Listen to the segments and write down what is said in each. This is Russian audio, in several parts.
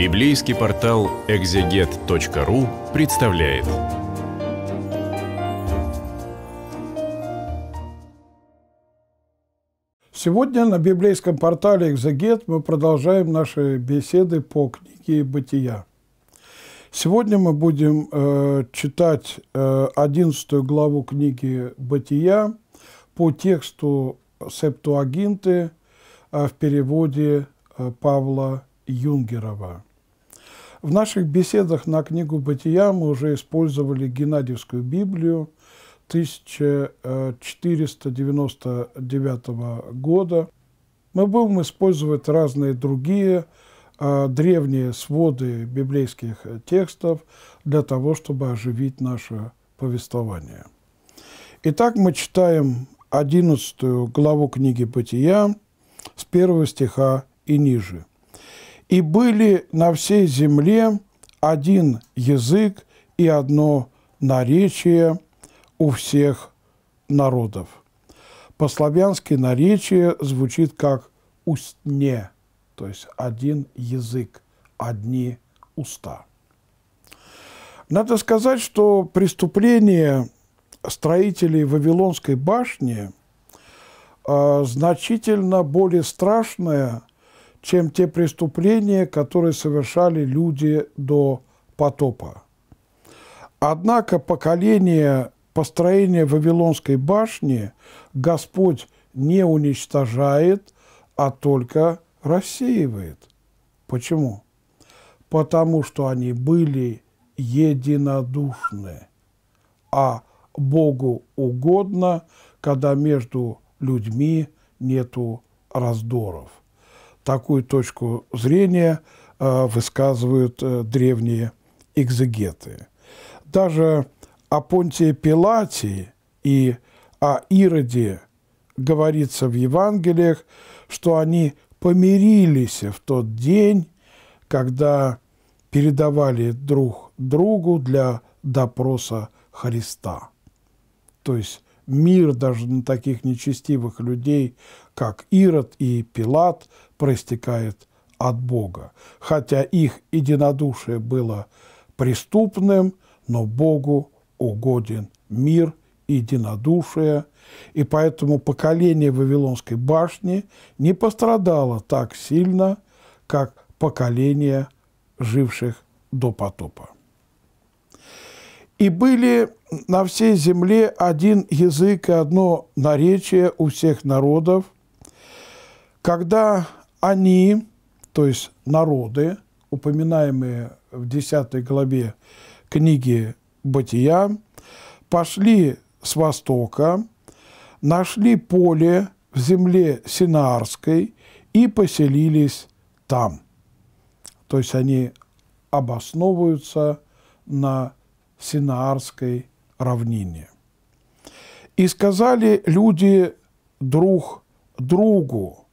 Библейский портал экзегет.ру представляет. Сегодня на библейском портале «Экзегет» мы продолжаем наши беседы по книге «Бытия». Сегодня мы будем э, читать э, 11 главу книги «Бытия» по тексту «Септуагинты» э, в переводе э, Павла Юнгерова. В наших беседах на книгу «Бытия» мы уже использовали Геннадьевскую Библию 1499 года. Мы будем использовать разные другие а, древние своды библейских текстов для того, чтобы оживить наше повествование. Итак, мы читаем 11 главу книги «Бытия» с первого стиха и ниже – и были на всей земле один язык и одно наречие у всех народов. По-славянски наречие звучит как «устне», то есть один язык, одни уста. Надо сказать, что преступление строителей Вавилонской башни а, значительно более страшное, чем те преступления, которые совершали люди до потопа. Однако поколение построения Вавилонской башни Господь не уничтожает, а только рассеивает. Почему? Потому что они были единодушны, а Богу угодно, когда между людьми нету раздоров. Такую точку зрения э, высказывают э, древние экзегеты. Даже о Понтии Пилате и о Ироде говорится в Евангелиях, что они помирились в тот день, когда передавали друг другу для допроса Христа. То есть мир даже на таких нечестивых людей, как Ирод и Пилат, проистекает от Бога. Хотя их единодушие было преступным, но Богу угоден мир и единодушие, и поэтому поколение Вавилонской башни не пострадало так сильно, как поколение живших до потопа. И были на всей земле один язык и одно наречие у всех народов – когда они, то есть народы, упоминаемые в 10 главе книги «Бытия», пошли с востока, нашли поле в земле Синарской и поселились там. То есть они обосновываются на Синаарской равнине. И сказали люди друг другу,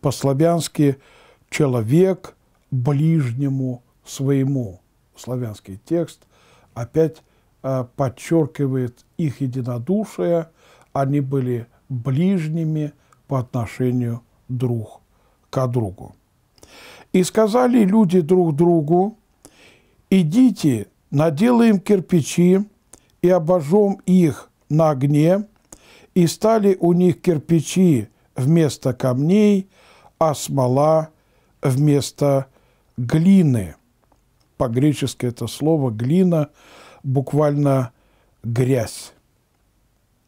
по-славянски «человек ближнему своему». Славянский текст опять э, подчеркивает их единодушие, они были ближними по отношению друг к другу. И сказали люди друг другу, идите, наделаем кирпичи и обожжем их на огне, и стали у них кирпичи вместо камней – а смола вместо глины. По-гречески это слово «глина» буквально «грязь».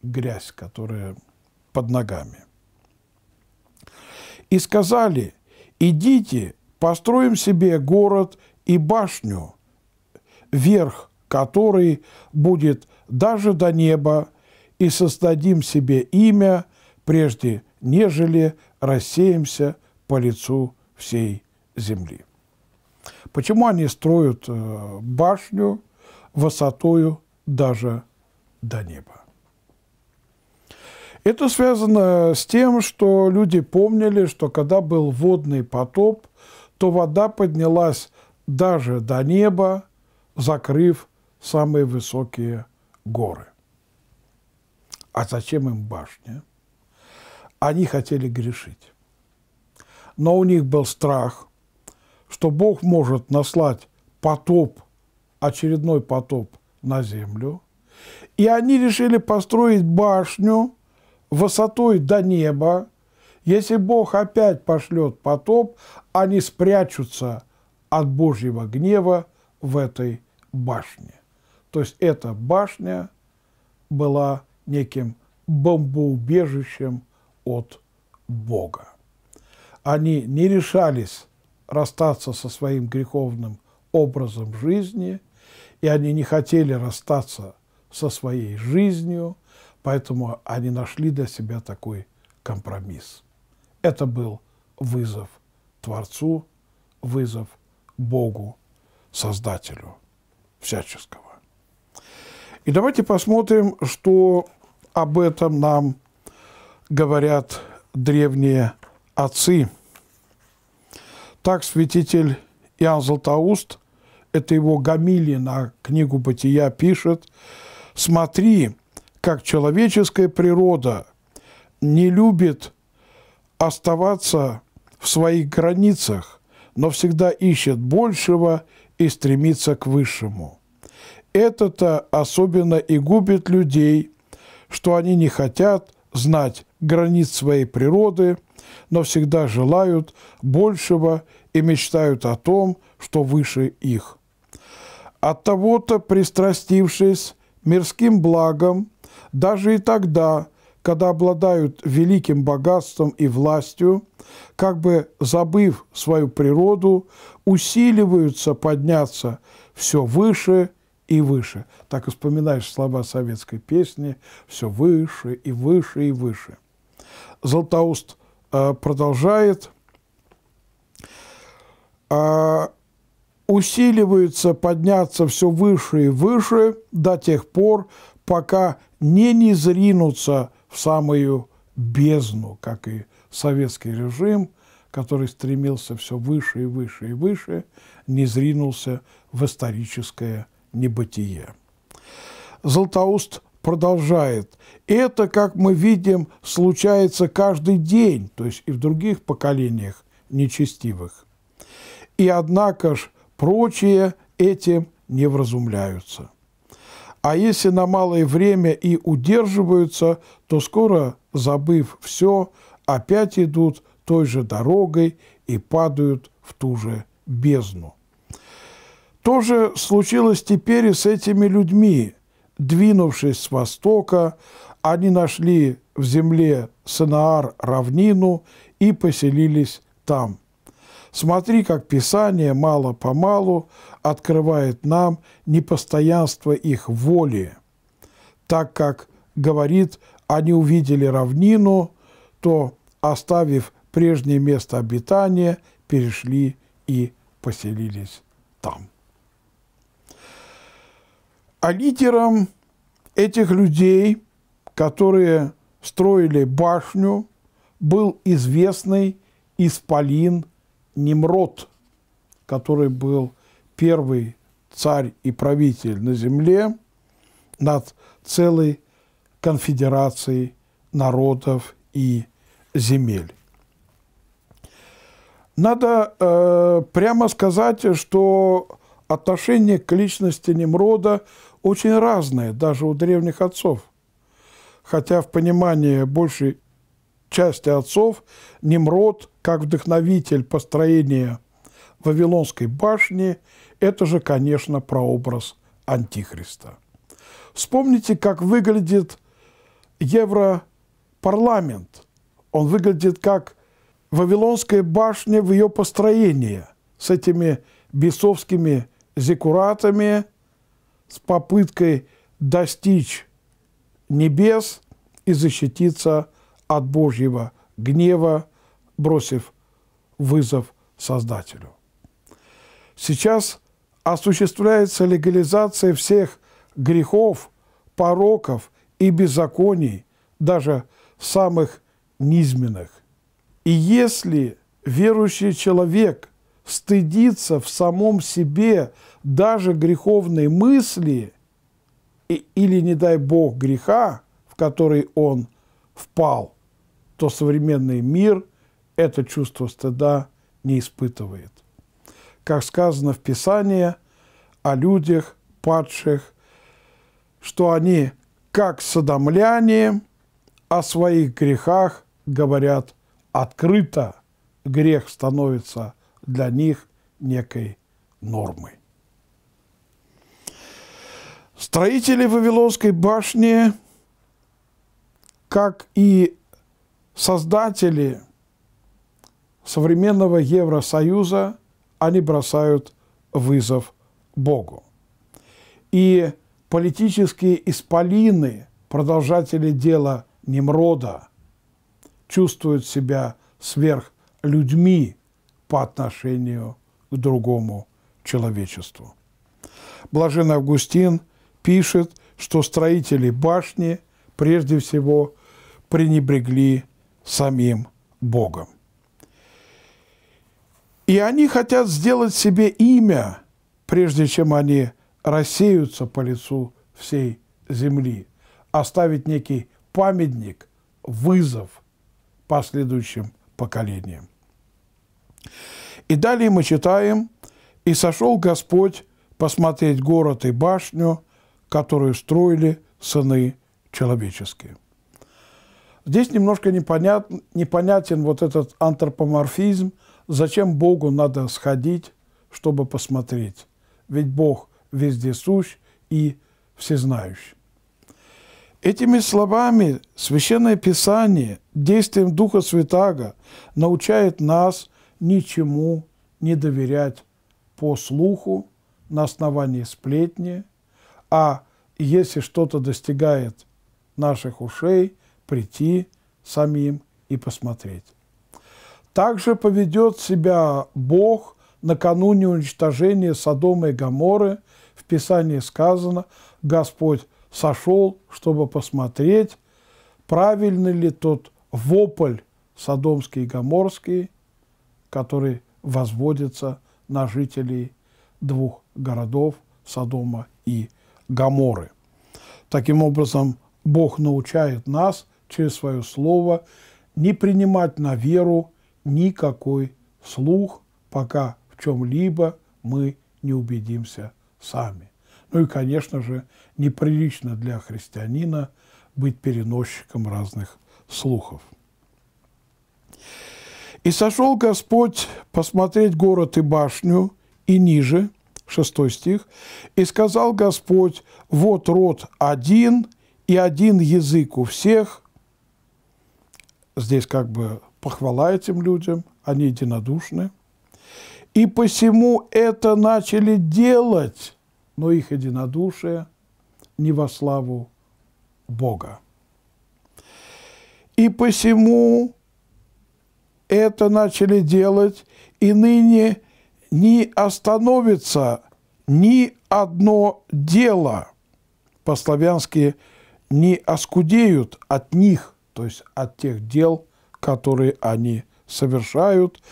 Грязь, которая под ногами. И сказали, идите, построим себе город и башню, верх который будет даже до неба, и создадим себе имя, прежде нежели рассеемся по лицу всей земли. Почему они строят э, башню высотою даже до неба? Это связано с тем, что люди помнили, что когда был водный потоп, то вода поднялась даже до неба, закрыв самые высокие горы. А зачем им башня? они хотели грешить. Но у них был страх, что Бог может наслать потоп, очередной потоп на землю. И они решили построить башню высотой до неба. Если Бог опять пошлет потоп, они спрячутся от Божьего гнева в этой башне. То есть эта башня была неким бомбоубежищем – от Бога. Они не решались расстаться со своим греховным образом жизни, и они не хотели расстаться со своей жизнью, поэтому они нашли для себя такой компромисс. Это был вызов Творцу, вызов Богу, Создателю всяческого. И давайте посмотрим, что об этом нам говорят древние отцы. Так святитель Иоанн Златоуст, это его Гамили на книгу «Бытия» пишет, «Смотри, как человеческая природа не любит оставаться в своих границах, но всегда ищет большего и стремится к высшему. Это-то особенно и губит людей, что они не хотят – знать границ своей природы, но всегда желают большего и мечтают о том, что выше их. От того-то, пристрастившись мирским благом, даже и тогда, когда обладают великим богатством и властью, как бы забыв свою природу, усиливаются подняться все выше и выше. Так и вспоминаешь слова советской песни все выше и выше и выше. Златоуст э, продолжает. Э, усиливается подняться все выше и выше до тех пор, пока не низринутся в самую бездну, как и советский режим, который стремился все выше и выше и выше, не зринулся в историческое небытие. Златоуст продолжает. Это, как мы видим, случается каждый день, то есть и в других поколениях нечестивых. И однако ж прочие этим не вразумляются. А если на малое время и удерживаются, то скоро, забыв все, опять идут той же дорогой и падают в ту же бездну. То же случилось теперь и с этими людьми. Двинувшись с востока, они нашли в земле Санаар равнину и поселились там. Смотри, как Писание мало-помалу открывает нам непостоянство их воли. Так как, говорит, они увидели равнину, то, оставив прежнее место обитания, перешли и поселились там. А лидером этих людей, которые строили башню, был известный исполин Немрод, который был первый царь и правитель на земле над целой конфедерацией народов и земель. Надо э, прямо сказать, что отношение к личности Немрода очень разные даже у древних отцов. Хотя в понимании большей части отцов Немрод, как вдохновитель построения Вавилонской башни, это же, конечно, прообраз Антихриста. Вспомните, как выглядит Европарламент. Он выглядит как Вавилонская башня в ее построении с этими бесовскими зекуратами – с попыткой достичь небес и защититься от Божьего гнева, бросив вызов Создателю. Сейчас осуществляется легализация всех грехов, пороков и беззаконий, даже самых низменных. И если верующий человек стыдиться в самом себе даже греховной мысли или, не дай бог, греха, в который он впал, то современный мир это чувство стыда не испытывает. Как сказано в Писании о людях, падших, что они, как садомляне, о своих грехах говорят открыто. Грех становится для них некой нормой. Строители Вавилонской башни, как и создатели современного Евросоюза, они бросают вызов Богу. И политические исполины, продолжатели дела Немрода, чувствуют себя сверхлюдьми, по отношению к другому человечеству. Блажен Августин пишет, что строители башни прежде всего пренебрегли самим Богом. И они хотят сделать себе имя, прежде чем они рассеются по лицу всей земли, оставить некий памятник, вызов последующим поколениям. И далее мы читаем, «И сошел Господь посмотреть город и башню, которую строили сыны человеческие». Здесь немножко непонятен, непонятен вот этот антропоморфизм, зачем Богу надо сходить, чтобы посмотреть. Ведь Бог вездесущ и всезнающий. Этими словами Священное Писание действием Духа Святаго научает нас – ничему не доверять по слуху на основании сплетни, а если что-то достигает наших ушей, прийти самим и посмотреть. Также поведет себя Бог накануне уничтожения Содома и Гаморы. В Писании сказано, Господь сошел, чтобы посмотреть, правильный ли тот вопль содомский и гоморский – который возводится на жителей двух городов Содома и Гаморы. Таким образом, Бог научает нас через свое слово не принимать на веру никакой слух, пока в чем-либо мы не убедимся сами. Ну и, конечно же, неприлично для христианина быть переносчиком разных слухов. «И сошел Господь посмотреть город и башню, и ниже» 6 стих, «И сказал Господь, вот род один, и один язык у всех». Здесь как бы похвала этим людям, они единодушны. «И посему это начали делать, но их единодушие не во славу Бога. И посему это начали делать, и ныне не остановится ни одно дело. По-славянски не оскудеют от них, то есть от тех дел, которые они совершают,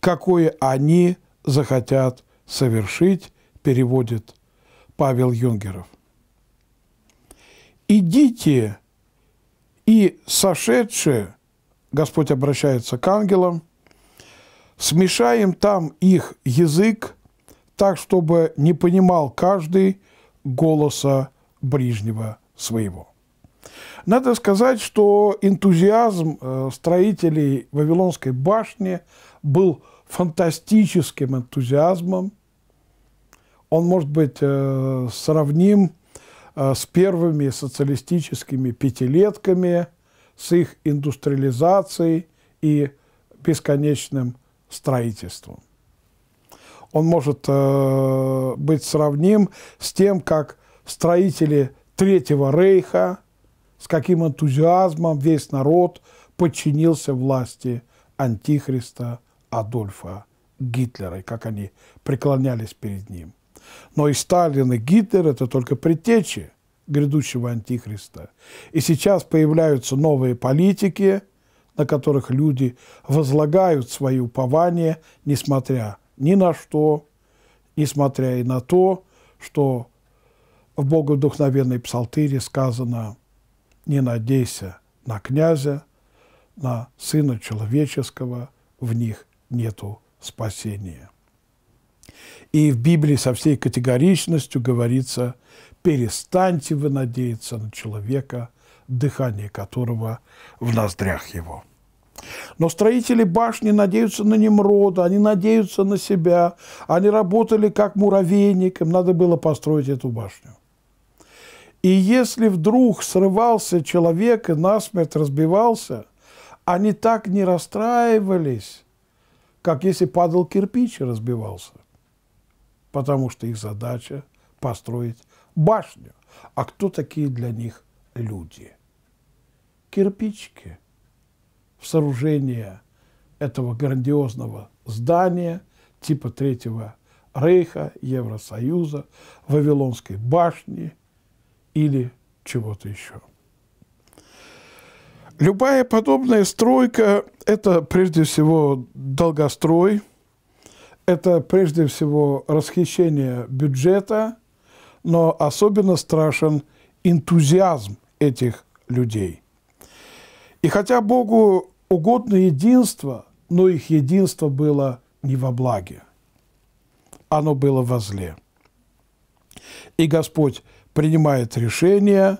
какое они захотят совершить, переводит Павел Юнгеров. «Идите, и сошедшие Господь обращается к ангелам, смешаем там их язык, так, чтобы не понимал каждый голоса ближнего своего. Надо сказать, что энтузиазм э, строителей Вавилонской башни был фантастическим энтузиазмом. Он может быть э, сравним э, с первыми социалистическими пятилетками – с их индустриализацией и бесконечным строительством. Он может э, быть сравним с тем, как строители Третьего Рейха, с каким энтузиазмом весь народ подчинился власти антихриста Адольфа Гитлера, и как они преклонялись перед ним. Но и Сталин, и Гитлер – это только предтечи – грядущего антихриста. И сейчас появляются новые политики, на которых люди возлагают свои упования, несмотря ни на что, несмотря и на то, что в богодухновенной псалтире сказано «Не надейся на князя, на сына человеческого, в них нету спасения». И в Библии со всей категоричностью говорится перестаньте вы надеяться на человека, дыхание которого в ноздрях его. Но строители башни надеются на Немрода, они надеются на себя, они работали как муравейник, им надо было построить эту башню. И если вдруг срывался человек и насмерть разбивался, они так не расстраивались, как если падал кирпич и разбивался, потому что их задача – построить башню. А кто такие для них люди? Кирпичики в сооружение этого грандиозного здания типа Третьего Рейха, Евросоюза, Вавилонской башни или чего-то еще. Любая подобная стройка – это прежде всего долгострой, это прежде всего расхищение бюджета – но особенно страшен энтузиазм этих людей. И хотя Богу угодно единство, но их единство было не во благе, оно было во зле. И Господь принимает решение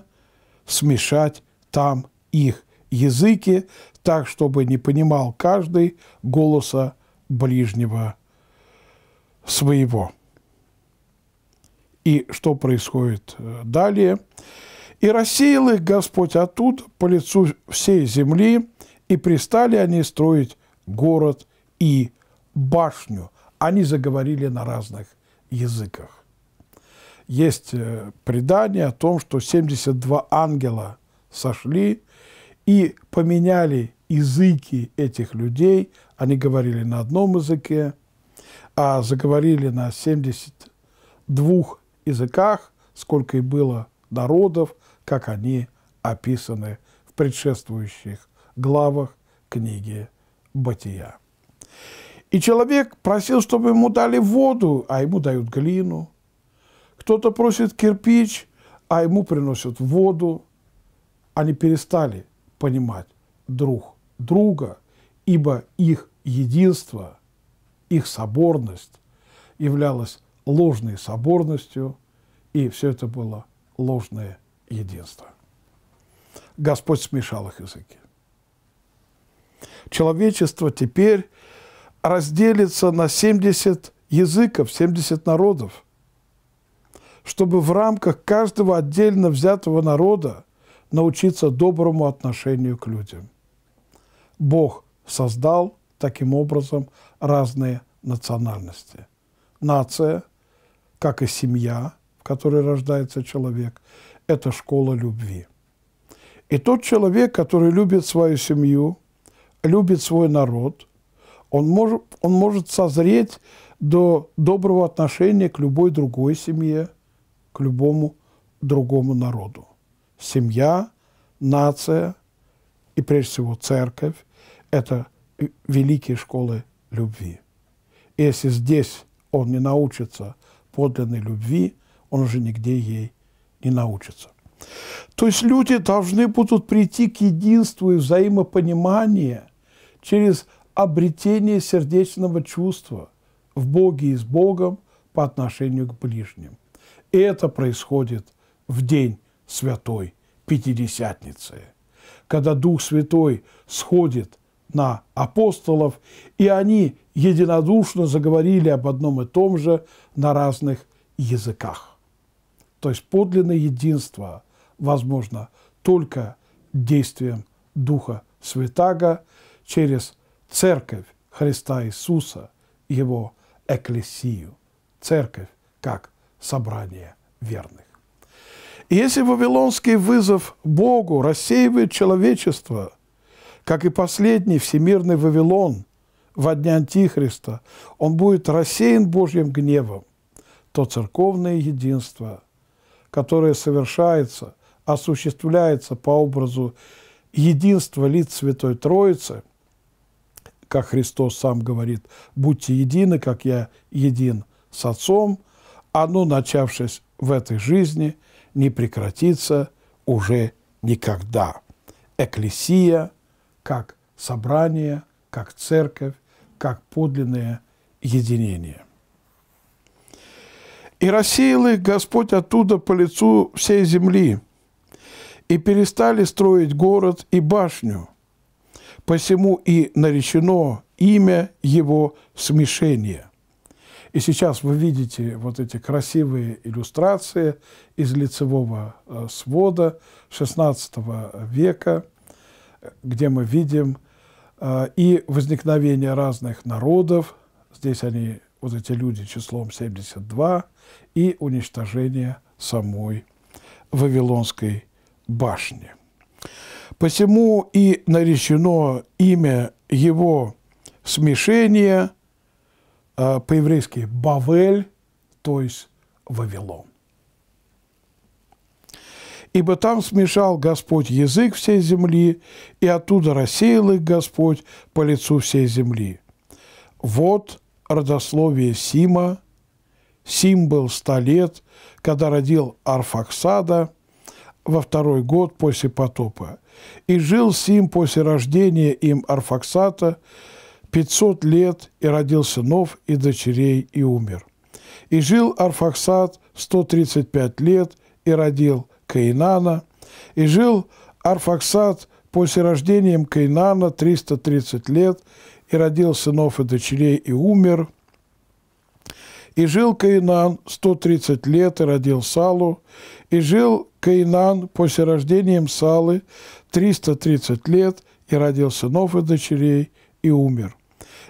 смешать там их языки, так, чтобы не понимал каждый голоса ближнего своего и что происходит э, далее. «И рассеял их Господь оттуда по лицу всей земли, и пристали они строить город и башню». Они заговорили на разных языках. Есть э, предание о том, что 72 ангела сошли и поменяли языки этих людей. Они говорили на одном языке, а заговорили на 72 языках, сколько и было народов, как они описаны в предшествующих главах книги «Бытия». И человек просил, чтобы ему дали воду, а ему дают глину. Кто-то просит кирпич, а ему приносят воду. Они перестали понимать друг друга, ибо их единство, их соборность являлось ложной соборностью, и все это было ложное единство. Господь смешал их языки. Человечество теперь разделится на 70 языков, 70 народов, чтобы в рамках каждого отдельно взятого народа научиться доброму отношению к людям. Бог создал таким образом разные национальности. Нация как и семья, в которой рождается человек, это школа любви. И тот человек, который любит свою семью, любит свой народ, он может, он может созреть до доброго отношения к любой другой семье, к любому другому народу. Семья, нация и, прежде всего, церковь – это великие школы любви. И если здесь он не научится – подлинной любви он уже нигде ей не научится. То есть люди должны будут прийти к единству и взаимопониманию через обретение сердечного чувства в Боге и с Богом по отношению к ближним. И это происходит в день Святой Пятидесятницы, когда Дух Святой сходит на апостолов, и они единодушно заговорили об одном и том же на разных языках. То есть подлинное единство возможно только действием Духа Святаго через Церковь Христа Иисуса, Его Экклесию, Церковь как собрание верных. И если вавилонский вызов Богу рассеивает человечество – как и последний всемирный Вавилон во дня Антихриста, он будет рассеян Божьим гневом, то церковное единство, которое совершается, осуществляется по образу единства лиц Святой Троицы, как Христос сам говорит, «Будьте едины, как я един с Отцом», оно, начавшись в этой жизни, не прекратится уже никогда. Экклесия – как собрание, как церковь, как подлинное единение. «И рассеял их Господь оттуда по лицу всей земли, и перестали строить город и башню, посему и наречено имя его смешение». И сейчас вы видите вот эти красивые иллюстрации из лицевого э, свода XVI века – где мы видим а, и возникновение разных народов, здесь они, вот эти люди, числом 72, и уничтожение самой Вавилонской башни. Посему и наречено имя его смешение а, по-еврейски «Бавель», то есть «Вавилон» ибо там смешал Господь язык всей земли, и оттуда рассеял их Господь по лицу всей земли. Вот родословие Сима. Сим был ста лет, когда родил Арфаксада во второй год после потопа. И жил Сим после рождения им Арфаксата 500 лет, и родил сынов и дочерей, и умер. И жил Арфаксад 135 лет, и родил Каинана, и жил Арфаксад после рождения Каинана 330 лет, и родил сынов и дочерей, и умер. И жил Каинан 130 лет, и родил Салу. И жил Каинан после рождения Салы 330 лет, и родил сынов и дочерей, и умер.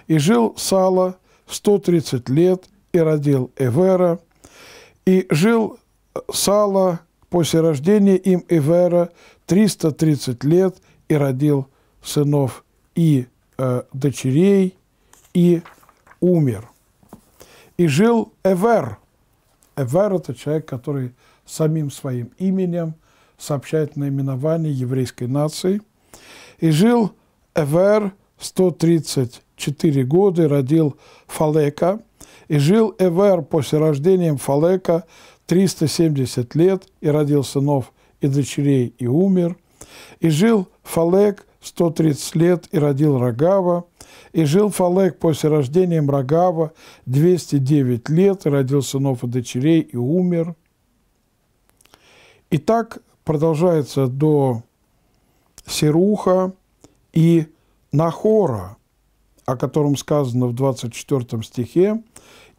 И жил Сала 130 лет, и родил Эвера. И жил Сала После рождения им Ивера 330 лет и родил сынов и э, дочерей, и умер. И жил Эвер. Эвер – это человек, который самим своим именем сообщает наименование еврейской нации. И жил Эвер 134 года, и родил Фалека. И жил Эвер после рождения Фалека 370 лет и родил сынов и дочерей и умер. И жил Фалек 130 лет и родил Рогава. И жил Фалек после рождения Рогава 209 лет и родил сынов и дочерей и умер. И так продолжается до Серуха и Нахора, о котором сказано в 24 стихе.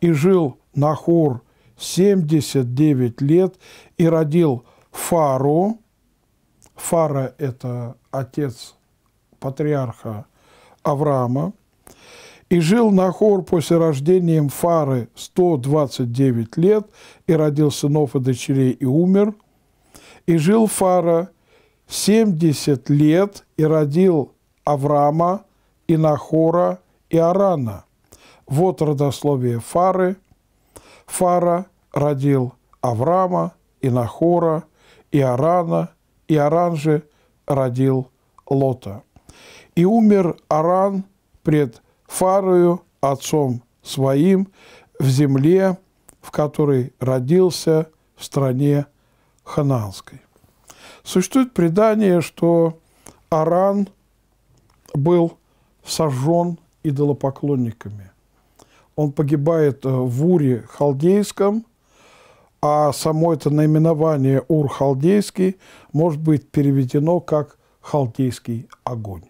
«И жил Нахор 79 лет и родил Фару. Фара – это отец патриарха Авраама. И жил Нахор после рождения Фары 129 лет, и родил сынов и дочерей, и умер. И жил Фара 70 лет, и родил Авраама, и Нахора, и Арана. Вот родословие Фары – Фара родил Авраама, и Нахора, и Арана, и Аран же родил Лота. И умер Аран пред Фарою, отцом своим, в земле, в которой родился в стране Хананской. Существует предание, что Аран был сожжен идолопоклонниками – он погибает э, в Уре Халдейском, а само это наименование Ур Халдейский может быть переведено как Халдейский огонь.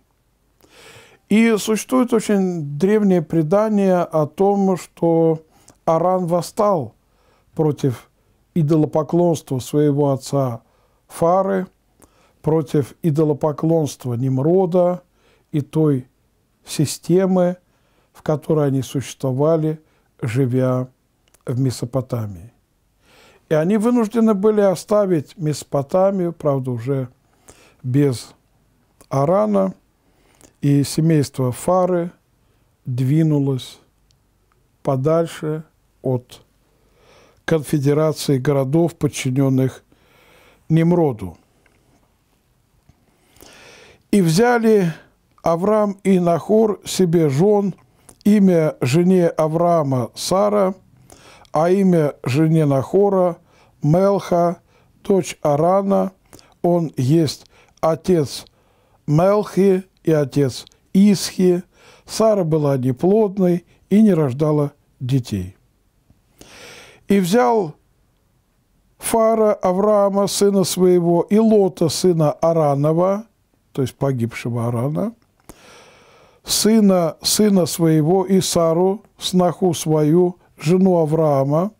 И существует очень древнее предание о том, что Аран восстал против идолопоклонства своего отца Фары, против идолопоклонства Немрода и той системы, в которой они существовали, живя в Месопотамии. И они вынуждены были оставить Месопотамию, правда, уже без Арана, и семейство Фары двинулось подальше от конфедерации городов, подчиненных Немроду. И взяли Авраам и Нахор себе жен – имя жене Авраама – Сара, а имя жене Нахора – Мелха, дочь Арана, он есть отец Мелхи и отец Исхи. Сара была неплодной и не рождала детей. И взял Фара Авраама, сына своего, и Лота, сына Аранова, то есть погибшего Арана, сына, сына своего Исару, сноху свою, жену Авраама,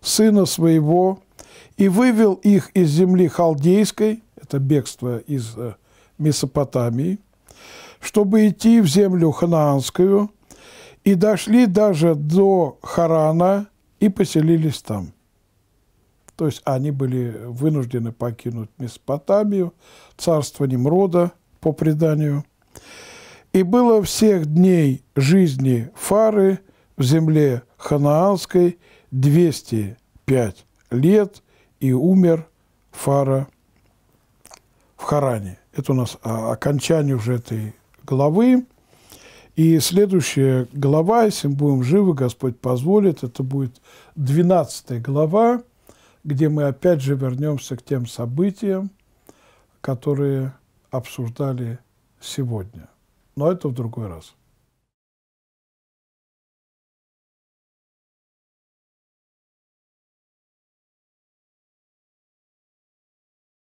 сына своего, и вывел их из земли халдейской, это бегство из э, Месопотамии, чтобы идти в землю ханаанскую, и дошли даже до Харана и поселились там. То есть они были вынуждены покинуть Месопотамию, царство Немрода по преданию – и было всех дней жизни Фары в земле Ханаанской 205 лет, и умер Фара в Харане. Это у нас окончание уже этой главы. И следующая глава, если мы будем живы, Господь позволит, это будет 12 глава, где мы опять же вернемся к тем событиям, которые обсуждали сегодня. Но это в другой раз.